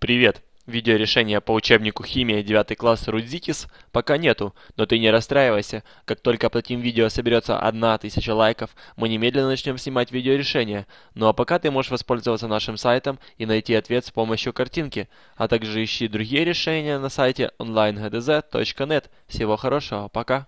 Привет. Видеорешения по учебнику химия 9 класс Рудзикис пока нету, но ты не расстраивайся. Как только под этим видео соберется 1000 лайков, мы немедленно начнем снимать видеорешение. Ну а пока ты можешь воспользоваться нашим сайтом и найти ответ с помощью картинки. А также ищи другие решения на сайте onlinegdz.net. Всего хорошего, пока!